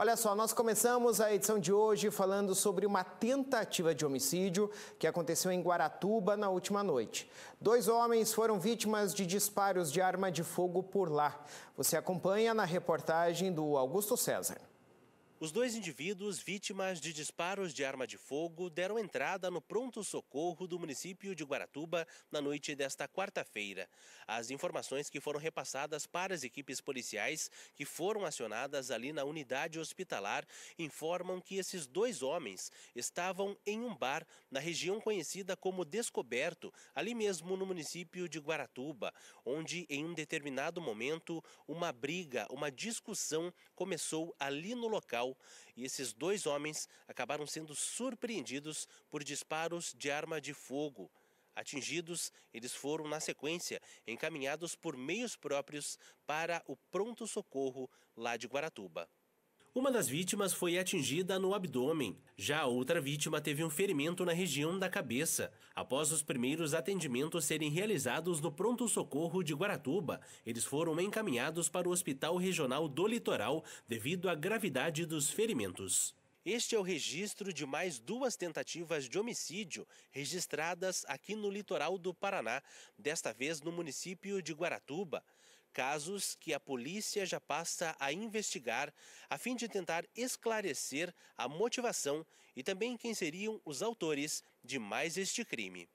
Olha só, nós começamos a edição de hoje falando sobre uma tentativa de homicídio que aconteceu em Guaratuba na última noite. Dois homens foram vítimas de disparos de arma de fogo por lá. Você acompanha na reportagem do Augusto César. Os dois indivíduos, vítimas de disparos de arma de fogo, deram entrada no pronto-socorro do município de Guaratuba na noite desta quarta-feira. As informações que foram repassadas para as equipes policiais que foram acionadas ali na unidade hospitalar informam que esses dois homens estavam em um bar na região conhecida como Descoberto, ali mesmo no município de Guaratuba, onde em um determinado momento uma briga, uma discussão começou ali no local local e esses dois homens acabaram sendo surpreendidos por disparos de arma de fogo. Atingidos, eles foram, na sequência, encaminhados por meios próprios para o pronto-socorro lá de Guaratuba. Uma das vítimas foi atingida no abdômen, já a outra vítima teve um ferimento na região da cabeça. Após os primeiros atendimentos serem realizados no pronto-socorro de Guaratuba, eles foram encaminhados para o Hospital Regional do Litoral devido à gravidade dos ferimentos. Este é o registro de mais duas tentativas de homicídio registradas aqui no litoral do Paraná, desta vez no município de Guaratuba casos que a polícia já passa a investigar a fim de tentar esclarecer a motivação e também quem seriam os autores de mais este crime.